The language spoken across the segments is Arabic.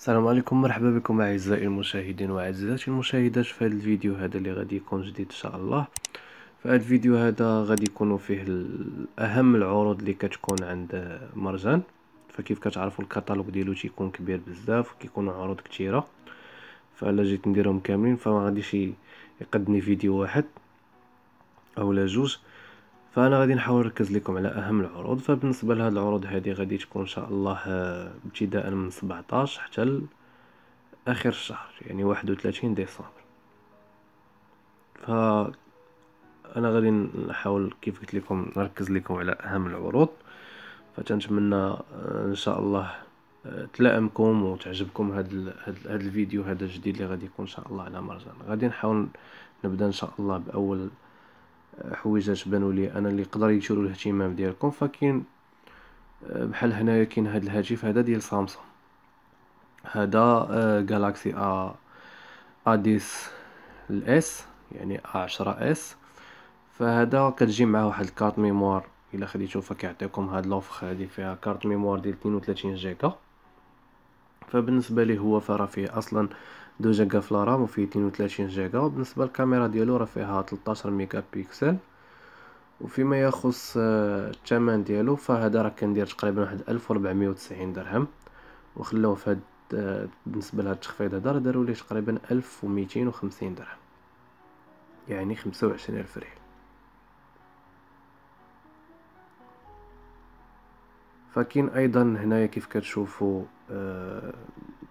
السلام عليكم مرحبا بكم اعزائي المشاهدين وعزيزاتي المشاهدات في هذا الفيديو هذا اللي غادي يكون جديد ان شاء الله في هذا الفيديو هذا غادي يكونوا فيه اهم العروض اللي كتكون عند مرجان فكيف كتعرفوا الكتالوج ديالو تيكون كبير بزاف وكيكونوا عروض كثيره فالا جيت نديرهم كاملين فما غاديش يقدني فيديو واحد او لا جوج فانا غادي نحاول نركز لكم على اهم العروض فبالنسبه لهاد العروض هذه غادي تكون ان شاء الله آه، ابتداء من 17 حتى اخر الشهر يعني 31 ديسمبر ف انا غادي نحاول كيف قلت لكم نركز لكم على اهم العروض فتنتمنى آه، ان شاء الله آه، تلائمكم وتعجبكم هاد هاد الفيديو هذا الجديد اللي غادي يكون ان شاء الله على مرجان غادي نحاول نبدا ان شاء الله باول حويجات بانوا لي انا اللي يقدر يثيروا الاهتمام ديالكم فكاين آه، بحال هنايا كاين هذا الهاتف هذا ديال سامسونج هذا جالاكسي ا اديس الاس يعني ا 10 اس فهذا كتجي معاه واحد الكارت ميموار الا خديتو فكيعطيكم هاد لوفر هادي فيها كارت ميموار ديال 32 جيجا فبالنسبه لي هو فرا فيه اصلا آه دو جيجا في الرام وفيه اثنين جيجا وبالنسبه للكاميرا ديالو راه فيها 13 ميجا بيكسل وفيما يخص آه، الثمن ديالو فهذا راه كندير تقريبا واحد 1490 درهم وخلوه في هاد آه، بالنسبه لهاد التخفيض هذا راه داروا ليه تقريبا 1250 درهم يعني 25000 ريال فكاين ايضا هنايا كيف كتشوفوا آه،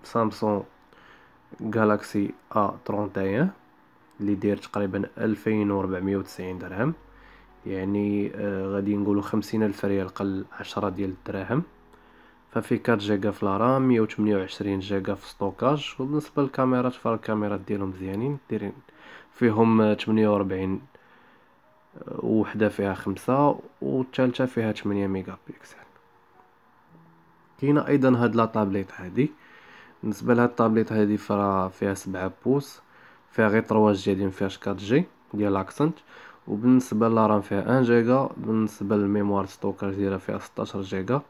سامسونج جالاكسي a 31 اللي داير تقريبا 2490 درهم يعني آه غادي نقولوا 50 الف ريال قل 10 ديال الدراهم ففي 4 جيجا في الرام 128 جيجا في ستوكاج وبالنسبه للكاميرات فالكاميرات ديالهم مزيانين دايرين فيهم 48 آه، آه، وحده فيها خمسة والثالثه فيها 8 ميجا بيكسل كاينه ايضا هاد لا طابليت هادي بالنسبه لهاد الطابليت هادي فرا فيها سبعة بوص فيها غير 3 جي دي مفيهاش 4 جي ديال اكسنت وبالنسبه للرام فيها 1 جيجا بالنسبه للميموار ستوكاج ديالها فيها 16 جيجا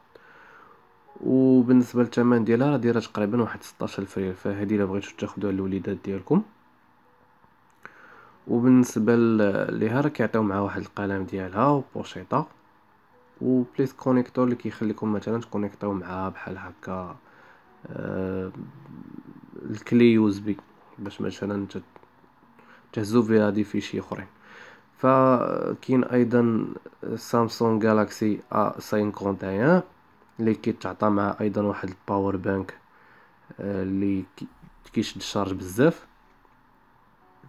وبالنسبه للثمن ديالها راه دايره تقريبا واحد 16000 ريال فهادي الا بغيتو تاخذوها للوليدات ديالكم وبالنسبه ليها راه كيعطيو معها واحد القلم ديالها وبوشيطه وبليس كونيكتور اللي كيخليكم مثلا تكونيكتاو معها بحال هكا آه، الكلي يو اس بي باش مثلا تهزو فيها دي فيشي اخرين فكاين ايضا سامسونج جالاكسي ا 51 اللي كيتعطى مع ايضا واحد الباور آه، بانك اللي كيشد الشارج بزاف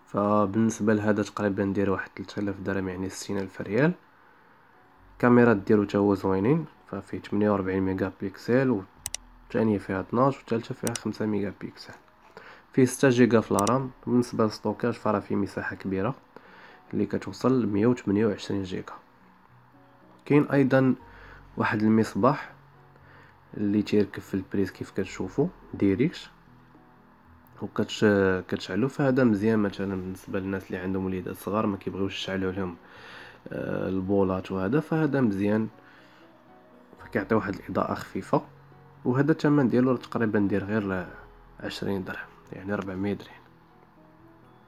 فبالنسبه لهذا تقريبا ندير واحد 3000 درهم يعني 60000 ريال كاميرا ديرو تا هو زوينين ففيه 48 ميجا بيكسل و الثانية فيها 12 والثالثة فيها 5 ميجا بيكسل فيه 6 جيجا في الرام بالنسبة للستوكاج فراه فيه مساحة كبيرة اللي كتوصل ل 128 جيجا كاين أيضا واحد المصباح اللي تيركب في البريس كيف كتشوفو ديريكت وكتش كتشعلو فهذا مزيان مثلا بالنسبه للناس اللي عندهم وليدات صغار ما كيبغيوش يشعلوا لهم آه، البولات وهذا فهذا مزيان فكيعطي واحد الاضاءه خفيفه وهذا الثمن ديالو تقريبا دير غير عشرين درهم يعني ربعمية درهم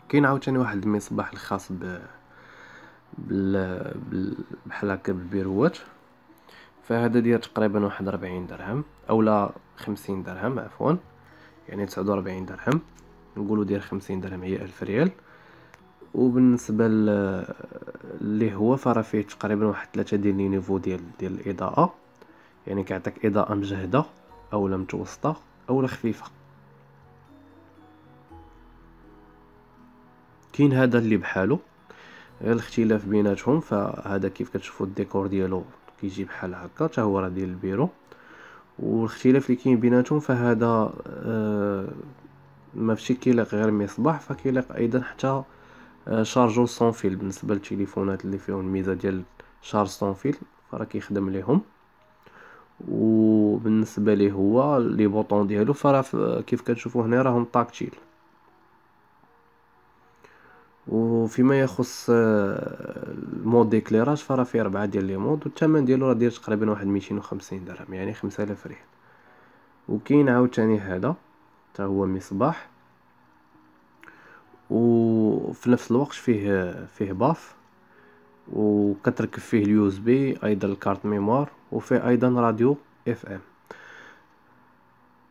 كاين عاوتاني واحد المصباح الخاص ب بال بحال هكا بالبيروات فهذا دير تقريبا واحد ربعين درهم اولا خمسين درهم عفوا يعني تسعود درهم نقولوا دير خمسين درهم هي ألف ريال وبالنسبة اللي هو فراه فيه تقريبا واحد ثلاثة ديال لي نيفو ديال ديال الإضاءة يعني كيعطيك إضاءة مجهدة أو لا متوسطه لا خفيفه كاين هذا اللي بحالو غير الاختلاف بيناتهم فهذا كيف كتشوفوا الديكور ديالو كيجي بحال هكا حتى هو راه ديال البيرو والاختلاف اللي كاين بيناتهم فهذا آه ما فشي كيلاق غير مصباح فكيلاق ايضا حتى آه شارجور سون فيل بالنسبه للتليفونات اللي فيهم الميزه ديال شارج سون فيل راه كيخدم ليهم وبالنسبه لي هو لي بوطون ديالو فراه كيف كتشوفوا هنا راهم طاكتيل وفيما يخص آه، المود ديكليراج فراه فيه ربعة ديال لي مود والثمن ديالو راه داير تقريبا واحد ميتين وخمسين درهم يعني خمسة آلاف ريال وكاين عاوتاني هذا تا هو مصباح وفي نفس الوقت فيه فيه باف وكتركب فيه اليو اس بي ايضا الكارت ميموار وفيه ايضا راديو اف ام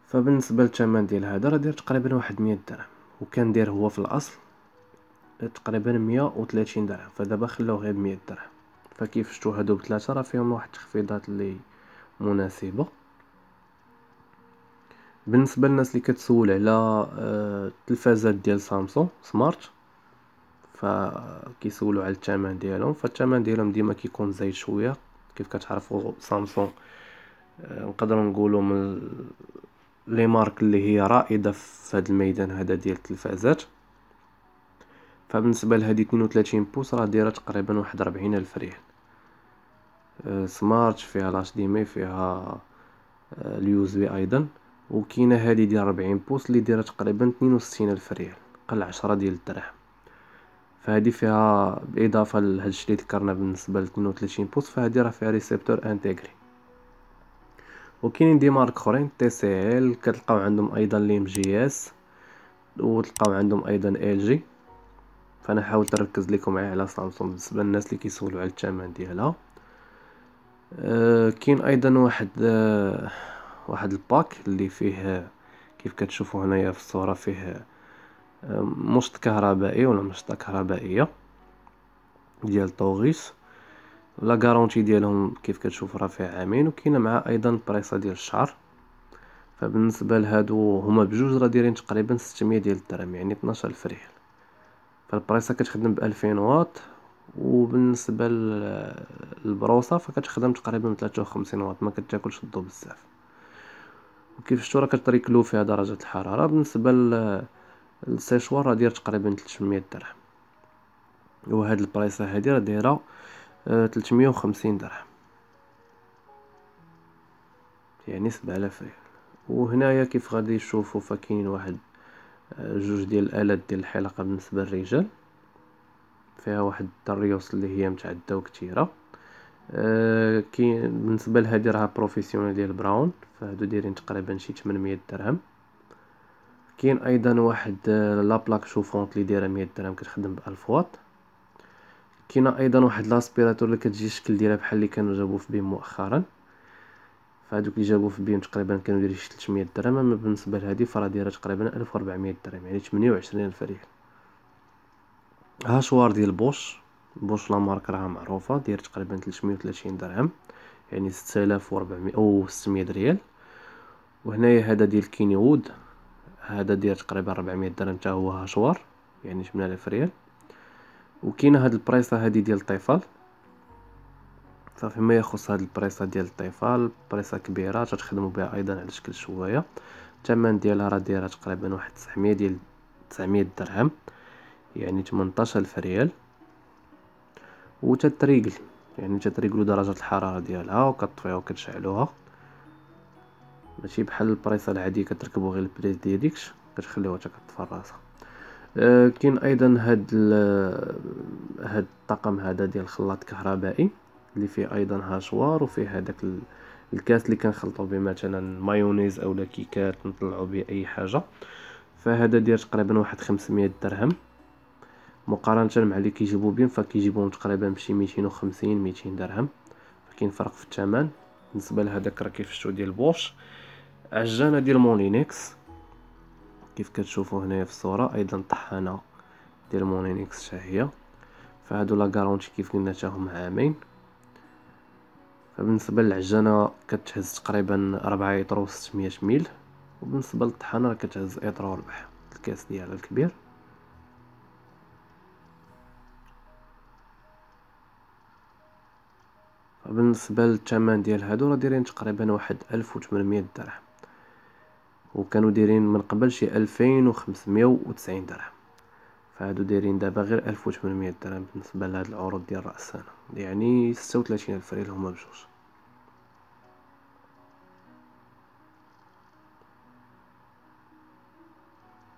فبالنسبه للثمن ديال هذا راه داير تقريبا واحد 100 درهم وكان داير هو في الاصل تقريبا 130 درهم فدابا خلاوه غير 100 درهم فكيف شفتوا هادو بثلاثه راه فيهم واحد التخفيضات اللي مناسبه بالنسبه للناس اللي كتسول على التلفازات آه، ديال سامسونج سمارت فكيسولو على الثمن ديالهم فالثمن ديالهم ديما كيكون زايد شويه كيف كتعرفوا سامسونج آه، نقدر نقولوا من لي مارك اللي هي رائده في هذا الميدان هذا ديال التلفازات فبالنسبه لهذه 32 بوص راه دايره تقريبا واحد 40 الف ريال آه، سمارت فيها لاش ديمي فيها اليو اس بي ايضا وكاينه هذه ديال 40 بوص اللي دايره تقريبا 62 الف ريال قل 10 ديال الدرهم فهادي فيها بالاضافه لهادشي اللي ذكرنا بالنسبه ل 32 بوص فهادي راه فيها ريسيبتور انتيغري وكاينين دي مارك اخرين تي سي ال كتلقاو عندهم ايضا ام جي اس وتلقاو عندهم ايضا ال جي فانا حاولت نركز لكم معايا على سامسونج بالنسبه للناس اللي كيسولوا على الثمن ديالها أه كاين ايضا واحد أه واحد الباك اللي فيه كيف كتشوفوا هنايا في الصوره فيه مسط كهربائي ولا مسطة كهربائية ديال طوغيس لا غارونتي ديالهم كيف كتشوف راه فيها عامين وكاينه مع ايضا بريصه ديال الشعر فبالنسبه لهادو هما بجوج راه دايرين تقريبا 600 ديال الدرهم يعني 12000 ريال فالبريصه كتخدم ب 2000 واط وبالنسبه للبروصه فكتخدم تقريبا 53 واط ما كتاكلش الضو بزاف وكيف شتو راه كتريكلو فيها درجه الحراره بالنسبه السيشوار راه داير تقريبا 300 درهم وهاد البرايصه هادي راه دايره 350 آه، درهم يعني 7000 ريال وهنايا كيف غادي تشوفوا فكاينين واحد آه، جوج ديال الالات ديال الحلقه بالنسبه للرجال فيها واحد الدريوس اللي هي متعده وكثيره أه كاين بالنسبه لهادي راها بروفيسيونيل ديال براون فهادو دايرين تقريبا شي 800 درهم كاين ايضا واحد لابلاك آه، شوفونت اللي دايره 100 درهم كتخدم ب 1000 واط كاين ايضا واحد لاسبيراتور اللي كتجي الشكل ديالها بحال اللي كانوا جابوه في بيم مؤخرا فهادوك اللي جابوه في بيم تقريبا كانوا دايرين شي 300 درهم اما بالنسبه لهادي فراه دايره تقريبا 1400 درهم يعني 28000 ريال هاشوار ديال بوش بوش لا مارك راه معروفه داير تقريبا 330 درهم يعني 6400 او 600 ريال وهنايا هذا ديال كيني هذا داير تقريبا 400 درهم حتى هو هشوار يعني 8000 ريال وكاينه هاد البريصه هادي ديال الطيفال صافي ما يخص هاد البريصه ديال الطيفال بريصه كبيره تخدموا بها ايضا على شكل شوايه الثمن ديالها راه دايره تقريبا واحد 900 ديال 900 درهم يعني 18000 ريال وتتريقل يعني تتريقلوا درجه الحراره ديالها وكطفيها وكتشعلوها ماشي بحال البريصه العاديه كتركبو غير البريز ديالكش كتخليوها حتى كتطفى راسها كاين ايضا هاد هاد الطاقم هذا ديال الخلاط الكهربائي اللي فيه ايضا هاشوار وفيه هذاك الكاس اللي كنخلطو به مثلا مايونيز اولا كيكات نطلعو به اي حاجه فهذا داير تقريبا واحد 500 درهم مقارنه مع اللي كيجيبو بهم فكيجيبوهم تقريبا بشي 250 200 درهم فكاين فرق في الثمن بالنسبه لهذاك راه كيفشتو ديال بورش عجانه ديال مولينكس كيف كتشوفوا هنايا في الصوره ايضا طحانه ديال مولينكس شاهية فهادو لا غارونتي كيف قلنا تاهم عامين فبالنسبه للعجانه كتهز تقريبا 4 اطر و600 ميل وبالنسبه للطحانه راه كتهز و ربح الكاس ديالها الكبير بالنسبه للثمن ديال هادو راه دايرين تقريبا واحد 1800 درهم وكانوا دايرين من قبل شي ألفين درهم فهادو دايرين دابا غير ألف درهم بالنسبة لهاد العروض ديال رأس السنة يعني ستة ألف ريال هما بجوج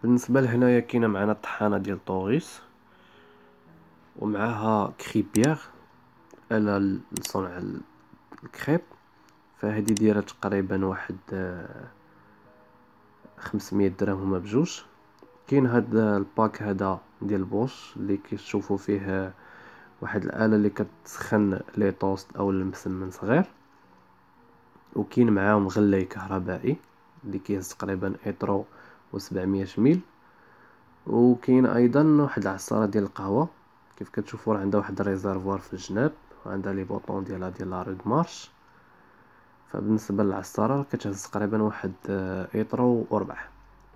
بالنسبة لهنايا كاينة معنا الطحانة ديال طوغيس ومعها كريبيغ آلة لصنع الكريب فهادي دايرة تقريبا واحد آه 500 درهم هما بجوج كاين هاد الباك هذا ديال بوش اللي كتشوفوا فيه واحد الاله اللي كتسخن لي توست او المسمن صغير وكاين معاهم غلاي كهربائي اللي كيهز تقريبا ايترو و700 ميل وكاين ايضا واحد العصاره ديال القهوه كيف كتشوفوا راه عندها واحد الريزرفوار في الجناب وعندها لي بوطون ديالها ديال لا مارش فبالنسبه للعصاره كتهز تقريبا واحد ايطرو آه، وربعه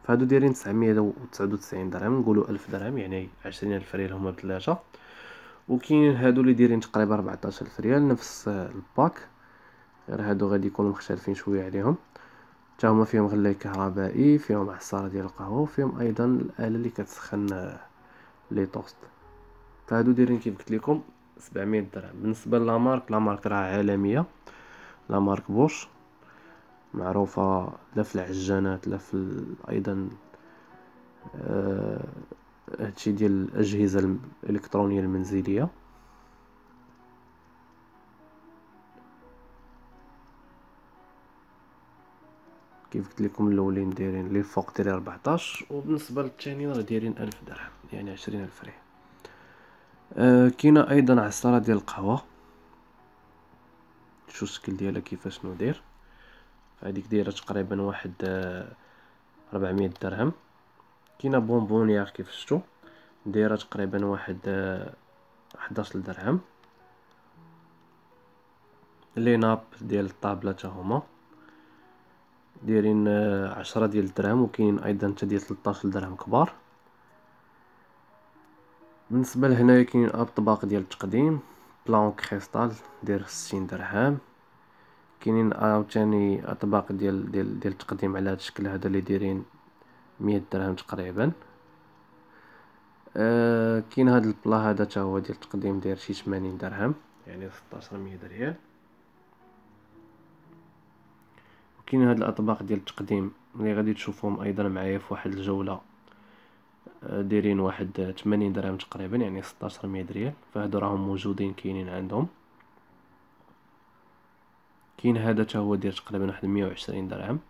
فهادو دايرين تسعين درهم نقولو ألف درهم يعني عشرين ألف ريال هما بثلاثه وكاين هادو اللي دايرين تقريبا ألف ريال نفس آه، الباك غير هادو غادي يكونوا مختلفين شويه عليهم تا هما فيهم غلاي كهربائي فيهم عصاره ديال القهوه فيهم ايضا الاله اللي كتسخن آه، لي توست فهادو دايرين كيف قلت لكم 700 درهم بالنسبه للامارك لامارك راه عالميه لا مارك بوش معروفة لا في العجانات لا في ايضا آه، هادشي ديال الاجهزة الالكترونية المنزلية كيف قلت لكم الاولين دايرين لي فوق ديال 14 وبالنسبه للثاني راه دايرين 1000 درهم يعني 20000 ريال آه كاينه ايضا عصاره ديال القهوه شو الشكل ديالها كيفاش ندير هذيك دايره تقريبا واحد آه، ربعمية درهم كاينه بونبونيير كيف شفتوا دايره تقريبا واحد 11 آه، درهم لي ناب ديال الطابله حتى هما دايرين آه، عشرة ديال الدرهم وكاين ايضا حتى ديال 13 درهم كبار بالنسبه لهنايا كاين اطباق ديال التقديم بلون كريستال دير ستين درهم كاينين عاوتاني اطباق ديال ديال ديال التقديم على هذا الشكل هذا اللي دايرين مية درهم تقريبا كاين هاد البلا هذا تا هو ديال التقديم داير شي 80 درهم يعني 1600 ريال وكاين هاد الاطباق ديال التقديم اللي غادي تشوفهم ايضا معايا في واحد الجوله دايرين واحد 80 درهم تقريبا يعني 1600 ريال فهادو راهم موجودين كاينين عندهم كاين هذا حتى هو داير تقريبا واحد 120 درهم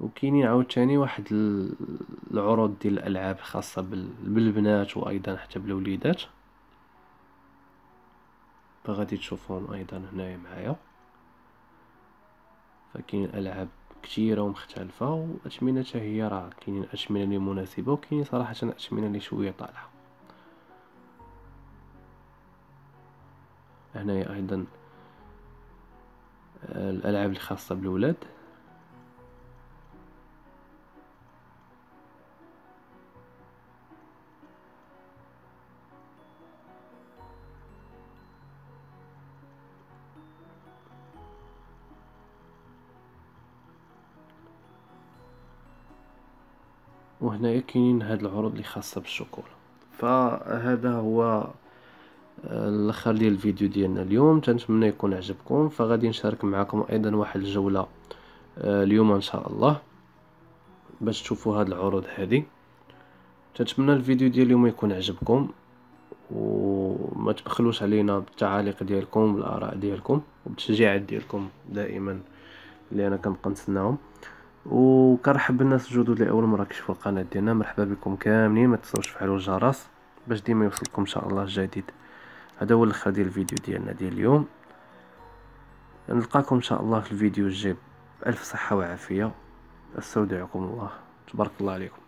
وكاينين عاوتاني واحد العروض ديال الالعاب خاصه بالبنات وايضا حتى بالوليدات فغادي تشوفهم ايضا هنايا معايا فكاين العاب كثيره ومختلفه واثمنتها هي راه كاينين اثمنه اللي مناسبه وكاينين صراحه اثمنه اللي شويه طالعه هنايا ايضا آه، الالعاب الخاصه بالولاد وهنا كاينين هاد العروض اللي خاصه بالشوكولا فهذا هو آه، الاخر ديال الفيديو ديالنا اليوم تنتمنى يكون عجبكم فغادي نشارك معكم ايضا واحد الجوله آه، اليوم ان شاء الله باش تشوفوا هاد العروض هذه تنتمنى الفيديو ديال اليوم يكون عجبكم وما تبخلوش علينا بالتعاليق ديالكم والاراء ديالكم وبالتشجيعات ديالكم دائما اللي انا كنبقى نتسناهم وكنرحب بالناس الجدد اللي اول مره كيشوفوا القناه ديالنا مرحبا بكم كاملين ما تنساوش تفعلوا الجرس باش ديما يوصلكم ان شاء الله الجديد هذا هو الاخر ديال الفيديو ديالنا ديال اليوم نلقاكم ان شاء الله في الفيديو الجاي بالف صحه وعافيه استودعكم الله تبارك الله عليكم